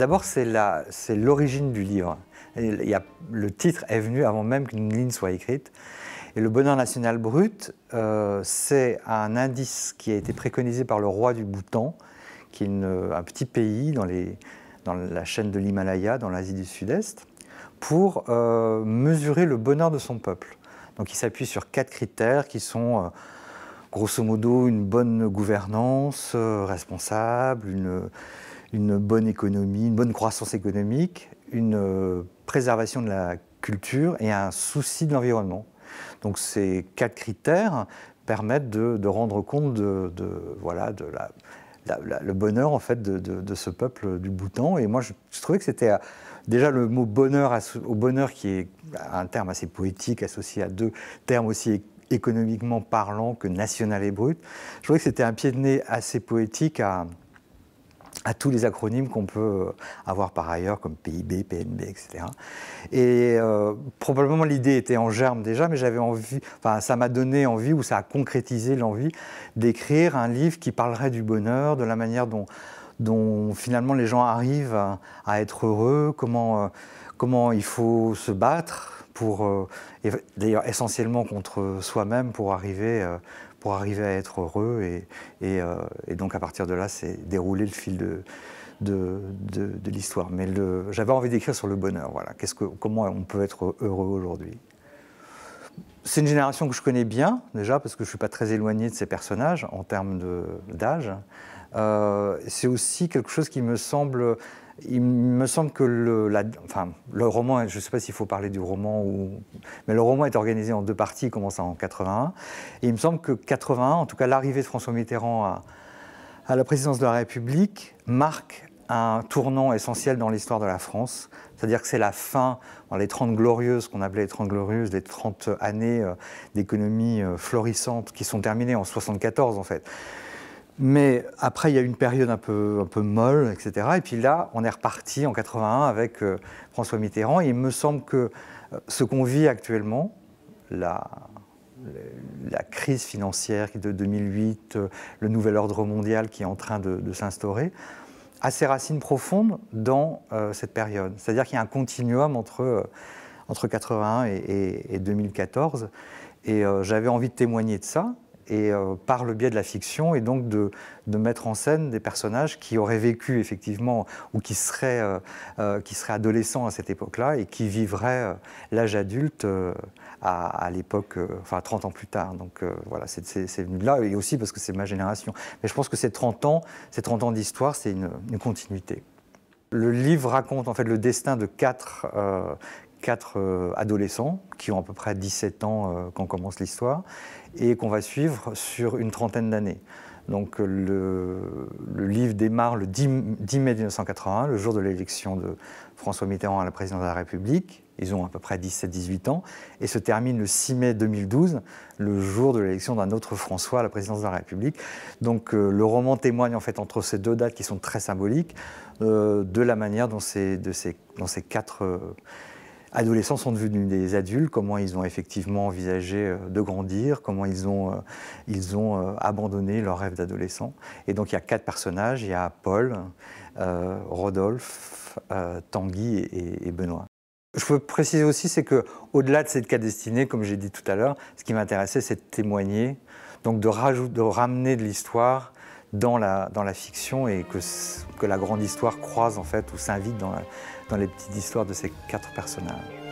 D'abord, c'est l'origine du livre. Il le titre est venu avant même qu'une ligne soit écrite. Et le bonheur national brut, euh, c'est un indice qui a été préconisé par le roi du Bhoutan, qui est un petit pays dans, la chaîne de l'Himalaya, dans l'Asie du Sud-Est, pour euh, mesurer le bonheur de son peuple. Donc il s'appuie sur quatre critères qui sont... Euh, grosso modo, une bonne gouvernance responsable, une, une bonne économie, une bonne croissance économique, une euh, préservation de la culture et un souci de l'environnement. Donc ces quatre critères permettent de, rendre compte de, voilà, de la, le bonheur en fait de, ce peuple du Bhoutan. Et moi, je, je trouvais que c'était euh, déjà le mot bonheur au bonheur qui est bah, un terme assez poétique associé à deux termes aussi économiquement parlants que national et brut. Je trouvais que c'était un pied de nez assez poétique à, à tous les acronymes qu'on peut euh, avoir par ailleurs, comme PIB, PNB, etc. Et euh, probablement l'idée était en germe déjà, mais j'avais envie, enfin ça m'a donné envie, ou ça a concrétisé l'envie d'écrire un livre qui parlerait du bonheur, de la manière dont, finalement les gens arrivent à, être heureux, comment, euh, comment il faut se battre pour, d'ailleurs essentiellement contre soi-même, pour arriver pour arriver à être heureux. Euh, et, donc à partir de là, c'est déroulé le fil de, l'histoire. Mais j'avais envie d'écrire sur le bonheur. Voilà. Que, comment on peut être heureux aujourd'hui c'est une génération que je connais bien, déjà, parce que je ne suis pas très éloigné de ces personnages en termes d'âge. Euh, c'est aussi quelque chose qui me semble. Il me semble que le, la, le roman, je ne sais pas s'il faut parler du roman, ou, mais le roman est organisé en deux parties, il commence en 81. Et il me semble que 81, en tout cas l'arrivée de François Mitterrand à, à la présidence de la République, marque un tournant essentiel dans l'histoire de la France. C'est-à-dire que c'est la fin, dans les 30 glorieuses, qu'on appelait les 30 glorieuses, les 30 années euh, d'économie euh, florissante qui sont terminées en 74 en fait. Mais après, il y a une période un peu, un peu molle, etc. Et puis là, on est reparti en 81 avec euh, François Mitterrand. Et il me semble que ce qu'on vit actuellement, la, la crise financière de 2008, le nouvel ordre mondial qui est en train de, de s'instaurer, à ses racines profondes dans euh, cette période. C'est-à-dire qu'il y a un continuum entre, 1981 euh, entre et, 2014. Et euh, j'avais envie de témoigner de ça, et euh, par le biais de la fiction, et donc de, de, mettre en scène des personnages qui auraient vécu effectivement ou qui seraient, euh, euh, qui seraient adolescents à cette époque-là et qui vivraient l'âge adulte à, l'époque, enfin 30 ans plus tard. Donc voilà, c'est venu là, et aussi parce que c'est ma génération. Mais je pense que ces 30 ans, ces 30 ans d'histoire, c'est une, continuité. Le livre raconte en fait le destin de quatre, quatre euh, adolescents qui ont à peu près 17 ans euh, quand commence l'histoire et qu'on va suivre sur une trentaine d'années. Donc euh, le, livre démarre le 10, mai 1981, le jour de l'élection de François Mitterrand à la présidence de la République. Ils ont à peu près 17-18 ans. Et se termine le 6 mai 2012, le jour de l'élection d'un autre François à la présidence de la République. Donc le roman témoigne en fait entre ces deux dates qui sont très symboliques de la manière dont ces, de ces, ces quatre adolescents sont devenus des adultes, comment ils ont effectivement envisagé euh, de grandir, comment ils ont, euh, euh, abandonné leur rêve d'adolescent. Et donc il y a quatre personnages, il y a Paul, Rodolphe, Tanguy et, Benoît. Je peux préciser aussi, c'est que au-delà de cette cas destinée, comme j'ai dit tout à l'heure, ce qui m'intéressait, c'est de témoigner, donc de ramener de l'histoire dans la, fiction et que, la grande histoire croise en fait ou s'invite dans les petites histoires de ces quatre personnages.